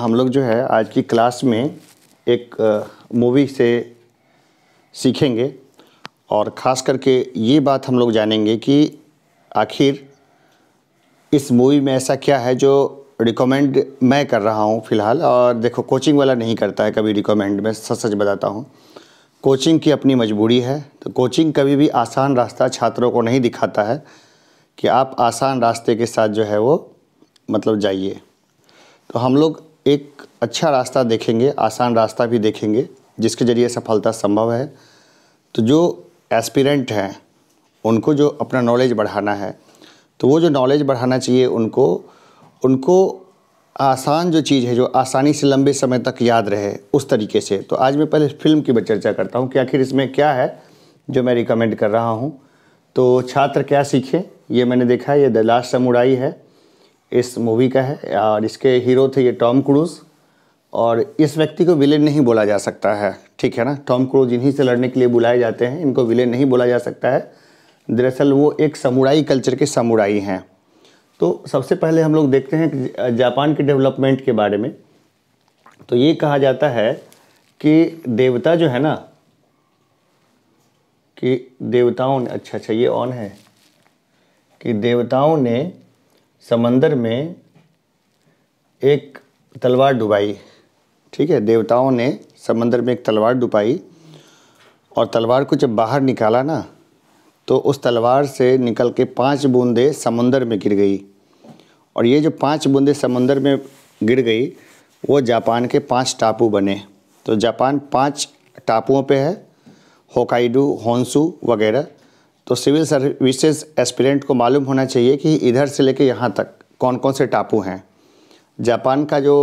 हम लोग जो है आज की क्लास में एक मूवी से सीखेंगे और ख़ास करके ये बात हम लोग जानेंगे कि आखिर इस मूवी में ऐसा क्या है जो रिकमेंड मैं कर रहा हूँ फ़िलहाल और देखो कोचिंग वाला नहीं करता है कभी रिकमेंड मैं सच सच बताता हूँ कोचिंग की अपनी मजबूरी है तो कोचिंग कभी भी आसान रास्ता छात्रों को नहीं दिखाता है कि आप आसान रास्ते के साथ जो है वो मतलब जाइए तो हम लोग एक अच्छा रास्ता देखेंगे आसान रास्ता भी देखेंगे जिसके ज़रिए सफलता संभव है तो जो एस्पिरेंट हैं उनको जो अपना नॉलेज बढ़ाना है तो वो जो नॉलेज बढ़ाना चाहिए उनको उनको आसान जो चीज़ है जो आसानी से लंबे समय तक याद रहे उस तरीके से तो आज मैं पहले फिल्म की चर्चा करता हूँ कि आखिर इसमें क्या है जो मैं रिकमेंड कर रहा हूँ तो छात्र क्या सीखे ये मैंने देखा ये द लास्ट समुराई है इस मूवी का है और इसके हीरो थे ये टॉम क्रूज और इस व्यक्ति को विलेन नहीं बोला जा सकता है ठीक है ना टॉम क्रूज इन्हीं से लड़ने के लिए बुलाए जाते हैं इनको विलेन नहीं बोला जा सकता है दरअसल वो एक समुराई कल्चर के समुराई हैं तो सबसे पहले हम लोग देखते हैं जापान के डेवलपमेंट के बारे में तो ये कहा जाता है कि देवता जो है ना कि देवताओं ने अच्छा अच्छा ये ऑन है कि देवताओं ने समंदर में एक तलवार डुबाई ठीक है देवताओं ने समंदर में एक तलवार डुबाई और तलवार को जब बाहर निकाला ना तो उस तलवार से निकल के पांच बूंदें समंदर में गिर गई और ये जो पांच बूंदें समंदर में गिर गई वो जापान के पांच टापू बने तो जापान पांच टापुओं पे है होकाइडू होंसू वगैरह तो सिविल सर्विसेज एस्पिरेंट को मालूम होना चाहिए कि इधर से लेकर यहाँ तक कौन कौन से टापू हैं जापान का जो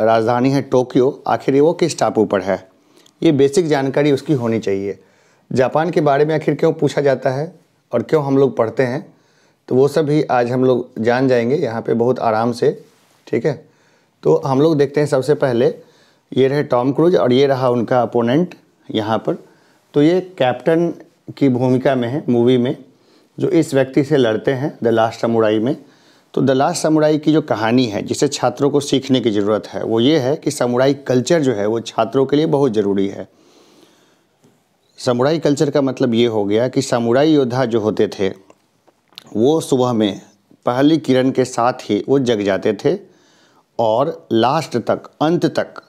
राजधानी है टोक्यो आखिर वो किस टापू पर है ये बेसिक जानकारी उसकी होनी चाहिए जापान के बारे में आखिर क्यों पूछा जाता है और क्यों हम लोग पढ़ते हैं तो वो सब भी आज हम लोग जान जाएंगे यहाँ पे बहुत आराम से ठीक है तो हम लोग देखते हैं सबसे पहले ये रहे टॉम क्रूज और ये रहा उनका अपोनेंट यहाँ पर तो ये कैप्टन की भूमिका में है मूवी में जो इस व्यक्ति से लड़ते हैं द लास्ट समुराई में तो द लास्ट समुराई की जो कहानी है जिसे छात्रों को सीखने की ज़रूरत है वो ये है कि समुराई कल्चर जो है वो छात्रों के लिए बहुत ज़रूरी है समुराई कल्चर का मतलब ये हो गया कि समुराई योद्धा जो होते थे वो सुबह में पहली किरण के साथ ही वो जग जाते थे और लास्ट तक अंत तक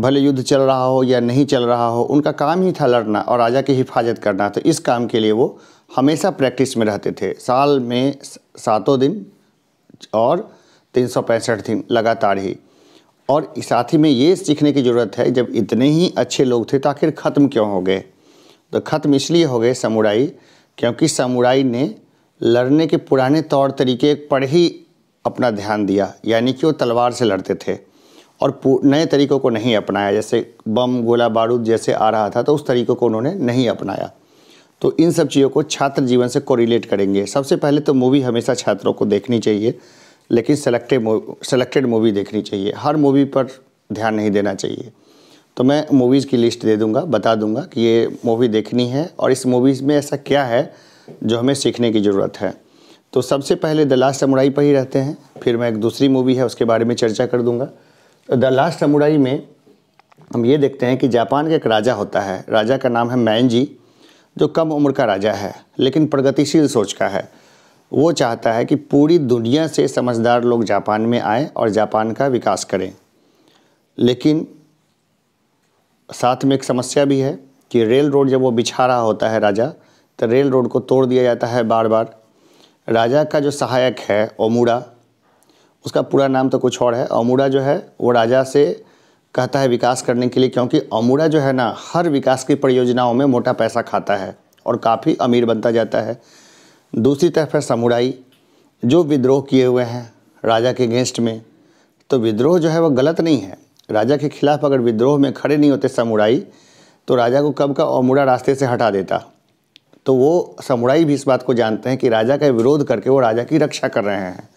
भले युद्ध चल रहा हो या नहीं चल रहा हो उनका काम ही था लड़ना और राजा की हिफाजत करना तो इस काम के लिए वो हमेशा प्रैक्टिस में रहते थे साल में सातों दिन और तीन सौ पैंसठ दिन लगातार ही और साथ ही में ये सीखने की ज़रूरत है जब इतने ही अच्छे लोग थे तो आखिर ख़त्म क्यों हो गए तो ख़त्म इसलिए हो गए समुराई क्योंकि समुराई ने लड़ने के पुराने तौर तरीके पर ही अपना ध्यान दिया यानी कि वो तलवार से लड़ते थे और नए तरीक़ों को नहीं अपनाया जैसे बम गोला बारूद जैसे आ रहा था तो उस तरीक़ों को उन्होंने नहीं अपनाया तो इन सब चीज़ों को छात्र जीवन से कोरिलेट करेंगे सबसे पहले तो मूवी हमेशा छात्रों को देखनी चाहिए लेकिन सेलेक्टेड सेलेक्टेड मूवी देखनी चाहिए हर मूवी पर ध्यान नहीं देना चाहिए तो मैं मूवीज़ की लिस्ट दे दूंगा बता दूंगा कि ये मूवी देखनी है और इस मूवीज़ में ऐसा क्या है जो हमें सीखने की ज़रूरत है तो सबसे पहले द लास्ट समुराई पर ही रहते हैं फिर मैं एक दूसरी मूवी है उसके बारे में चर्चा कर दूँगा तो द लास्ट समुराई में हम ये देखते हैं कि जापान का एक राजा होता है राजा का नाम है मैन जो कम उम्र का राजा है लेकिन प्रगतिशील सोच का है वो चाहता है कि पूरी दुनिया से समझदार लोग जापान में आएँ और जापान का विकास करें लेकिन साथ में एक समस्या भी है कि रेल रोड जब वो बिछा रहा होता है राजा तो रेल रोड को तोड़ दिया जाता है बार बार राजा का जो सहायक है ओमूड़ा उसका पूरा नाम तो कुछ और है अमूरा जो है वो राजा से कहता है विकास करने के लिए क्योंकि अमूरा जो है ना हर विकास की परियोजनाओं में मोटा पैसा खाता है और काफ़ी अमीर बनता जाता है दूसरी तरफ है समुराई जो विद्रोह किए हुए हैं राजा के अगेंस्ट में तो विद्रोह जो है वो गलत नहीं है राजा के खिलाफ अगर विद्रोह में खड़े नहीं होते समुराई तो राजा को कब का अमूरा रास्ते से हटा देता तो वो समुराई भी इस बात को जानते हैं कि राजा का विरोध करके वो राजा की रक्षा कर रहे हैं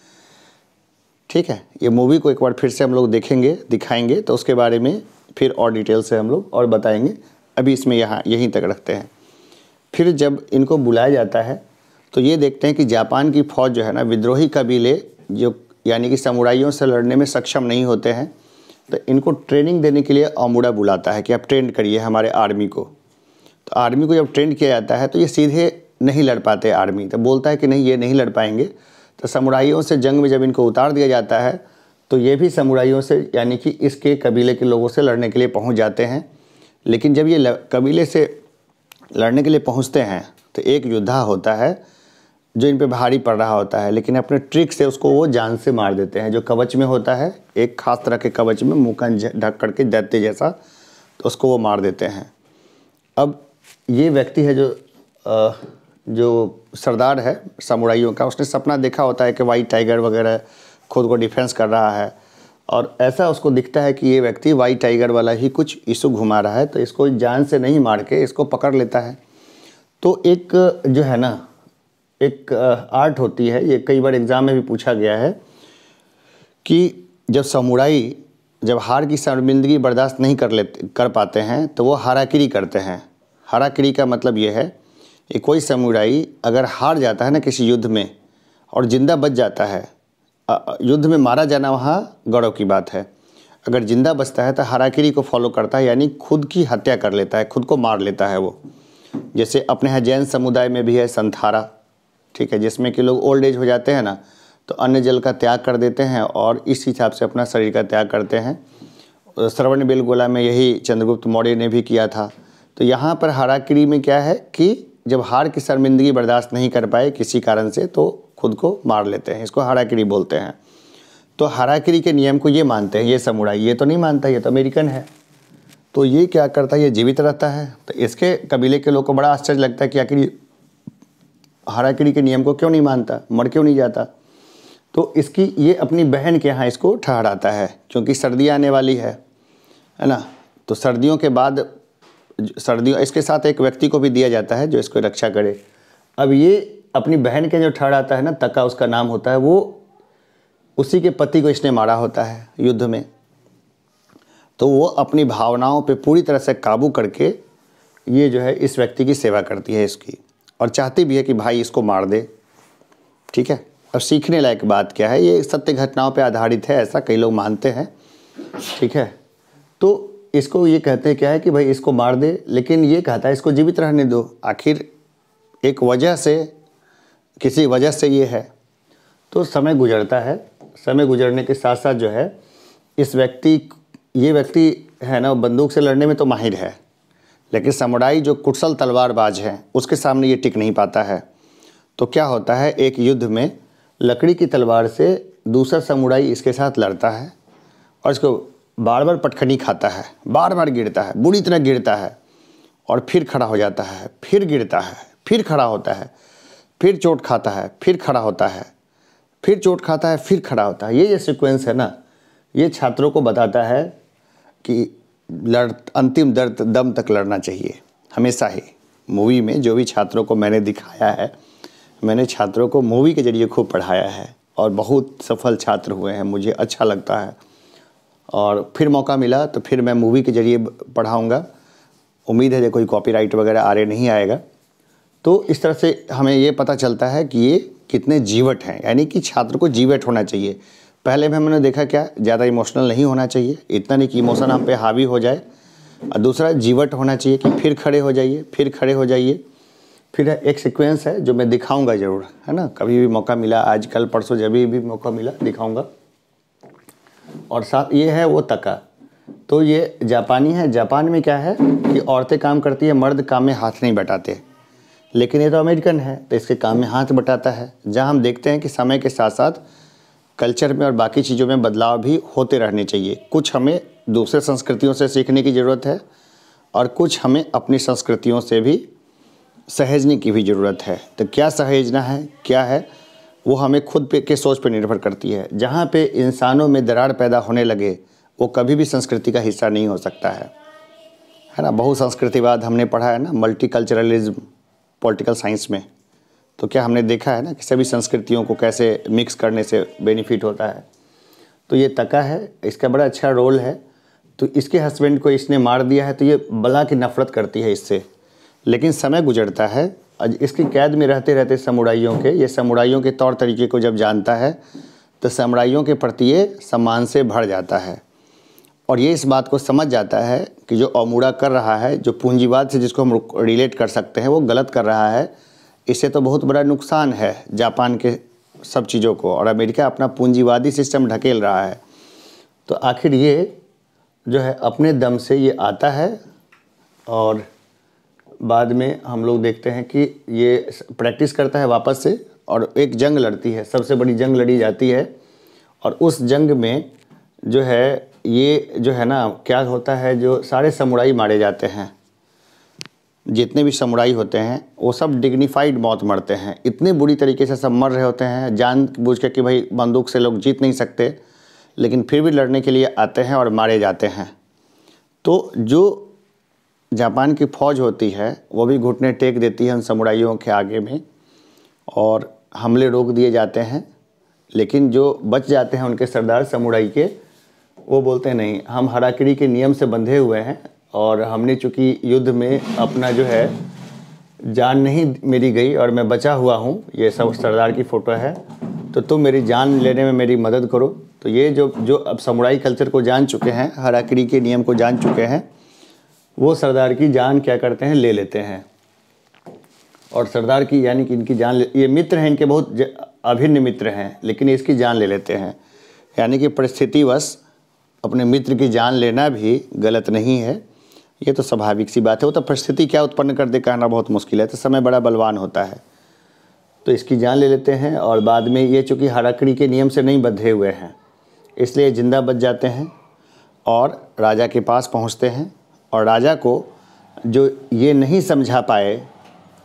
ठीक है ये मूवी को एक बार फिर से हम लोग देखेंगे दिखाएंगे तो उसके बारे में फिर और डिटेल से हम लोग और बताएंगे अभी इसमें यहाँ यहीं तक रखते हैं फिर जब इनको बुलाया जाता है तो ये देखते हैं कि जापान की फौज जो है ना विद्रोही कबीले जो यानी कि समुराइयों से लड़ने में सक्षम नहीं होते हैं तो इनको ट्रेनिंग देने के लिए अमूडा बुलाता है कि आप ट्रेंड करिए हमारे आर्मी को तो आर्मी को जब ट्रेंड किया जाता है तो ये सीधे नहीं लड़ पाते आर्मी तो बोलता है कि नहीं ये नहीं लड़ पाएंगे तो समुराइयों से जंग में जब इनको उतार दिया जाता है तो ये भी समुराइयों से यानी कि इसके कबीले के लोगों से लड़ने के लिए पहुंच जाते हैं लेकिन जब ये कबीले से लड़ने के लिए पहुंचते हैं तो एक योद्धा होता है जो इन पर भारी पड़ रहा होता है लेकिन अपने ट्रिक से उसको वो जान से मार देते हैं जो कवच में होता है एक खास तरह के कवच में मुँह का ढक करके दैत्य जैसा तो उसको वो मार देते हैं अब ये व्यक्ति है जो आ, जो सरदार है समुराइयों का उसने सपना देखा होता है कि वाइट टाइगर वगैरह खुद को डिफेंस कर रहा है और ऐसा उसको दिखता है कि ये व्यक्ति वाइट टाइगर वाला ही कुछ इशू घुमा रहा है तो इसको जान से नहीं मार के इसको पकड़ लेता है तो एक जो है ना एक आर्ट होती है ये कई बार एग्ज़ाम में भी पूछा गया है कि जब समुराई जब हार की शर्मिंदगी बर्दाश्त नहीं कर लेते कर पाते हैं तो वो हराकिरी करते हैं हराकिरी का मतलब ये है कि कोई समुराई अगर हार जाता है ना किसी युद्ध में और ज़िंदा बच जाता है युद्ध में मारा जाना वहाँ गौरव की बात है अगर ज़िंदा बचता है तो हराकिरी को फॉलो करता है यानी खुद की हत्या कर लेता है खुद को मार लेता है वो जैसे अपने यहाँ जैन समुदाय में भी है संथारा ठीक है जिसमें कि लोग ओल्ड एज हो जाते हैं ना तो अन्य जल का त्याग कर देते हैं और इस हिसाब से अपना शरीर का त्याग करते हैं श्रवण बेलगोला में यही चंद्रगुप्त मौर्य ने भी किया था तो यहाँ पर हराकिरी में क्या है कि जब हार की शर्मिंदगी बर्दाश्त नहीं कर पाए किसी कारण से तो खुद को मार लेते हैं इसको हाराकिरी बोलते हैं तो हाराकिरी के नियम को ये मानते हैं ये समुड़ा ये तो नहीं मानता ये तो अमेरिकन है तो ये क्या करता है ये जीवित रहता है तो इसके कबीले के लोग को बड़ा आश्चर्य लगता है कि आखिर हाराकिरी के नियम को क्यों नहीं मानता मर क्यों नहीं जाता तो इसकी ये अपनी बहन के यहाँ इसको ठहराता है क्योंकि सर्दी आने वाली है है ना तो सर्दियों के बाद सर्दियों इसके साथ एक व्यक्ति को भी दिया जाता है जो इसको रक्षा करे अब ये अपनी बहन के जो ठड़ आता है ना तका उसका नाम होता है वो उसी के पति को इसने मारा होता है युद्ध में तो वो अपनी भावनाओं पे पूरी तरह से काबू करके ये जो है इस व्यक्ति की सेवा करती है इसकी और चाहती भी है कि भाई इसको मार दे ठीक है अब सीखने लायक बात क्या है ये सत्य घटनाओं पे आधारित है ऐसा कई लोग मानते हैं ठीक है तो इसको ये कहते क्या है कि भाई इसको मार दे लेकिन ये कहता है इसको जीवित रहने दो आखिर एक वजह से किसी वजह से ये है तो समय गुजरता है समय गुजरने के साथ साथ जो है इस व्यक्ति ये व्यक्ति है ना बंदूक से लड़ने में तो माहिर है लेकिन समुदाय जो कुटसल तलवारबाज है उसके सामने ये टिक नहीं पाता है तो क्या होता है एक युद्ध में लकड़ी की तलवार से दूसरा समुदाय इसके साथ लड़ता है और इसको बार बार पटखनी खाता है बार बार गिरता है बुरी तरह गिरता है और फिर खड़ा हो जाता है फिर गिरता है फिर खड़ा होता है फिर चोट खाता है फिर खड़ा होता है फिर चोट खाता है फिर खड़ा होता है ये जो सिक्वेंस है ना ये छात्रों को बताता है कि लड़ अंतिम दर्द दम तक लड़ना चाहिए हमेशा ही मूवी में जो भी छात्रों को मैंने दिखाया है मैंने छात्रों को मूवी के जरिए खूब पढ़ाया है और बहुत सफल छात्र हुए हैं मुझे अच्छा लगता है और फिर मौका मिला तो फिर मैं मूवी के जरिए पढ़ाऊँगा उम्मीद है जो कोई कॉपीराइट वगैरह आरे नहीं आएगा तो इस तरह से हमें ये पता चलता है कि ये कितने जीवट हैं यानी कि छात्र को जीवट होना चाहिए पहले भी हमने देखा क्या ज़्यादा इमोशनल नहीं होना चाहिए इतना नहीं कि इमोशन हम पे हावी हो जाए और दूसरा जीवट होना चाहिए कि फिर खड़े हो जाइए फिर खड़े हो जाइए फिर एक सीक्वेंस है जो मैं दिखाऊंगा ज़रूर है ना कभी भी मौका मिला आजकल परसों जब भी मौका मिला दिखाऊँगा और साथ ये है वो तका तो ये जापानी है जापान में क्या है कि औरतें काम करती है मर्द काम में हाथ नहीं बटाते लेकिन ये तो अमेरिकन है तो इसके काम में हाथ बटाता है जहाँ हम देखते हैं कि समय के साथ साथ कल्चर में और बाकी चीज़ों में बदलाव भी होते रहने चाहिए कुछ हमें दूसरे संस्कृतियों से सीखने की ज़रूरत है और कुछ हमें अपनी संस्कृतियों से भी सहेजने की भी ज़रूरत है तो क्या सहेजना है क्या है वो हमें खुद पे के सोच पर निर्भर करती है जहाँ पे इंसानों में दरार पैदा होने लगे वो कभी भी संस्कृति का हिस्सा नहीं हो सकता है है ना संस्कृतिवाद हमने पढ़ा है ना मल्टी कल्चरलिज्म पॉलिटिकल साइंस में तो क्या हमने देखा है ना कि सभी संस्कृतियों को कैसे मिक्स करने से बेनिफिट होता है तो ये तका है इसका बड़ा अच्छा रोल है तो इसके हस्बैंड को इसने मार दिया है तो ये बला की नफ़रत करती है इससे लेकिन समय गुजरता है इसकी कैद में रहते रहते समुराइयों के ये समुराइयों के तौर तरीके को जब जानता है तो समुराइयों के प्रति ये सम्मान से भर जाता है और ये इस बात को समझ जाता है कि जो अमूड़ा कर रहा है जो पूंजीवाद से जिसको हम रिलेट कर सकते हैं वो गलत कर रहा है इससे तो बहुत बड़ा नुकसान है जापान के सब चीज़ों को और अमेरिका अपना पूंजीवादी सिस्टम ढकेल रहा है तो आखिर ये जो है अपने दम से ये आता है और बाद में हम लोग देखते हैं कि ये प्रैक्टिस करता है वापस से और एक जंग लड़ती है सबसे बड़ी जंग लड़ी जाती है और उस जंग में जो है ये जो है ना क्या होता है जो सारे समुराई मारे जाते हैं जितने भी समुराई होते हैं वो सब डिग्निफाइड मौत मरते हैं इतने बुरी तरीके से सब मर रहे होते हैं जान बूझ के कि भाई बंदूक से लोग जीत नहीं सकते लेकिन फिर भी लड़ने के लिए आते हैं और मारे जाते हैं तो जो जापान की फ़ौज होती है वो भी घुटने टेक देती है उन समुराइयों के आगे में और हमले रोक दिए जाते हैं लेकिन जो बच जाते हैं उनके सरदार समुराई के वो बोलते नहीं हम हराकड़ी के नियम से बंधे हुए हैं और हमने चूँकि युद्ध में अपना जो है जान नहीं मेरी गई और मैं बचा हुआ हूँ ये सब सरदार की फ़ोटो है तो तुम मेरी जान लेने में मेरी मदद करो तो ये जो जो अब समुराई कल्चर को जान चुके हैं हराकड़ी के नियम को जान चुके हैं वो सरदार की जान क्या करते हैं ले लेते हैं और सरदार की यानी कि इनकी जान ये मित्र हैं इनके बहुत अभिन्न मित्र हैं लेकिन इसकी जान ले लेते हैं यानी कि परिस्थितिवश अपने मित्र की जान लेना भी गलत नहीं है ये तो स्वाभाविक सी बात है वो तो परिस्थिति क्या उत्पन्न कर दे कहना बहुत मुश्किल है तो समय बड़ा बलवान होता है तो इसकी जान ले लेते हैं और बाद में ये चूँकि हराकड़ी के नियम से नहीं बंधे हुए हैं इसलिए ज़िंदा बच जाते हैं और राजा के पास पहुँचते हैं और राजा को जो ये नहीं समझा पाए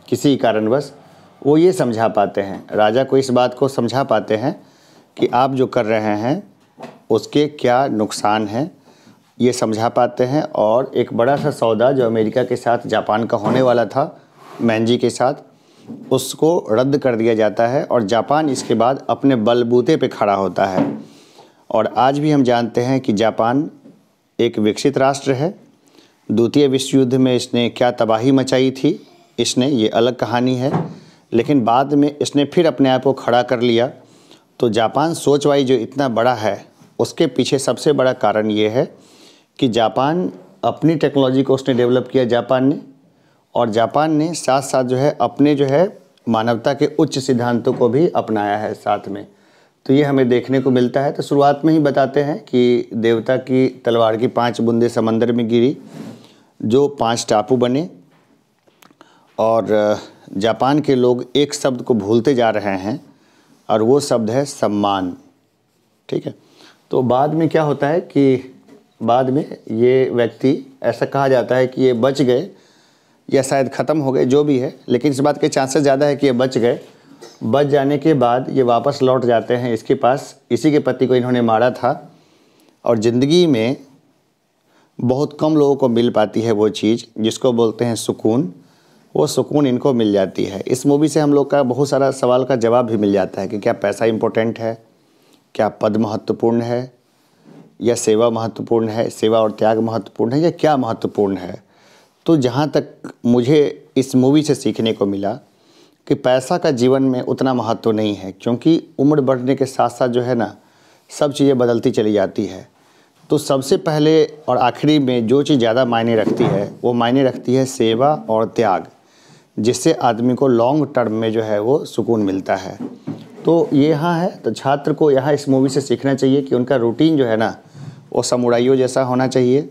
किसी कारणवश वो ये समझा पाते हैं राजा को इस बात को समझा पाते हैं कि आप जो कर रहे हैं उसके क्या नुकसान हैं ये समझा पाते हैं और एक बड़ा सा सौदा जो अमेरिका के साथ जापान का होने वाला था मैंजी के साथ उसको रद्द कर दिया जाता है और जापान इसके बाद अपने बलबूते पे खड़ा होता है और आज भी हम जानते हैं कि जापान एक विकसित राष्ट्र है द्वितीय विश्व युद्ध में इसने क्या तबाही मचाई थी इसने ये अलग कहानी है लेकिन बाद में इसने फिर अपने आप को खड़ा कर लिया तो जापान सोचवाई जो इतना बड़ा है उसके पीछे सबसे बड़ा कारण ये है कि जापान अपनी टेक्नोलॉजी को उसने डेवलप किया जापान ने और जापान ने साथ साथ जो है अपने जो है मानवता के उच्च सिद्धांतों को भी अपनाया है साथ में तो ये हमें देखने को मिलता है तो शुरुआत में ही बताते हैं कि देवता की तलवार की पांच बूंदे समंदर में गिरी जो पांच टापू बने और जापान के लोग एक शब्द को भूलते जा रहे हैं और वो शब्द है सम्मान ठीक है तो बाद में क्या होता है कि बाद में ये व्यक्ति ऐसा कहा जाता है कि ये बच गए या शायद ख़त्म हो गए जो भी है लेकिन इस बात के चांसेस ज़्यादा है कि ये बच गए बच जाने के बाद ये वापस लौट जाते हैं इसके पास इसी के पति को इन्होंने मारा था और ज़िंदगी में बहुत कम लोगों को मिल पाती है वो चीज़ जिसको बोलते हैं सुकून वो सुकून इनको मिल जाती है इस मूवी से हम लोग का बहुत सारा सवाल का जवाब भी मिल जाता है कि क्या पैसा इम्पोर्टेंट है क्या पद महत्वपूर्ण है या सेवा महत्वपूर्ण है सेवा और त्याग महत्वपूर्ण है या क्या महत्वपूर्ण है तो जहाँ तक मुझे इस मूवी से सीखने को मिला कि पैसा का जीवन में उतना महत्व नहीं है क्योंकि उम्र बढ़ने के साथ साथ जो है ना सब चीज़ें बदलती चली जाती है तो सबसे पहले और आखिरी में जो चीज़ ज़्यादा मायने रखती है वो मायने रखती है सेवा और त्याग जिससे आदमी को लॉन्ग टर्म में जो है वो सुकून मिलता है तो ये यहाँ है तो छात्र को यहाँ इस मूवी से सीखना चाहिए कि उनका रूटीन जो है ना वो समुराइयों जैसा होना चाहिए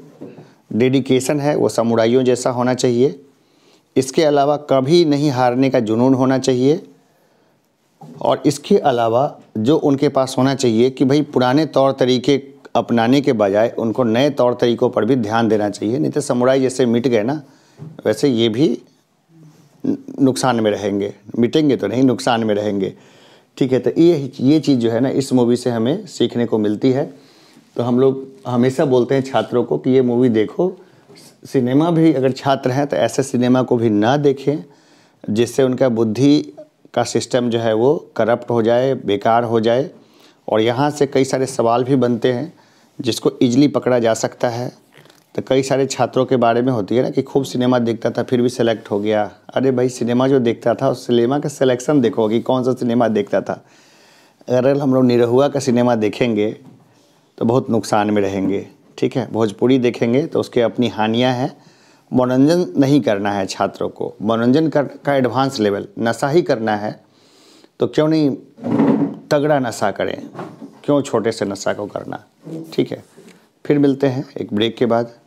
डेडिकेशन है वो समुराइयों जैसा होना चाहिए इसके अलावा कभी नहीं हारने का जुनून होना चाहिए और इसके अलावा जो उनके पास होना चाहिए कि भाई पुराने तौर तरीके अपनाने के बजाय उनको नए तौर तरीकों पर भी ध्यान देना चाहिए नहीं तो समुराई जैसे मिट गए ना वैसे ये भी नुकसान में रहेंगे मिटेंगे तो नहीं नुकसान में रहेंगे ठीक है तो ये ये चीज़ जो है ना इस मूवी से हमें सीखने को मिलती है तो हम लोग हमेशा बोलते हैं छात्रों को कि ये मूवी देखो सिनेमा भी अगर छात्र हैं तो ऐसे सिनेमा को भी ना देखें जिससे उनका बुद्धि का सिस्टम जो है वो करप्ट हो जाए बेकार हो जाए और यहाँ से कई सारे सवाल भी बनते हैं जिसको ईजिली पकड़ा जा सकता है तो कई सारे छात्रों के बारे में होती है ना कि खूब सिनेमा देखता था फिर भी सिलेक्ट हो गया अरे भाई सिनेमा जो देखता था उस सिनेमा का सिलेक्शन देखो कि कौन सा सिनेमा देखता था अगर हम लोग निरहुआ का सिनेमा देखेंगे तो बहुत नुकसान में रहेंगे ठीक है भोजपुरी देखेंगे तो उसके अपनी हानियाँ हैं मनोरंजन नहीं करना है छात्रों को मनोरंजन कर का एडवांस लेवल नशा ही करना है तो क्यों नहीं तगड़ा नशा करें क्यों छोटे से नशा को करना ठीक है फिर मिलते हैं एक ब्रेक के बाद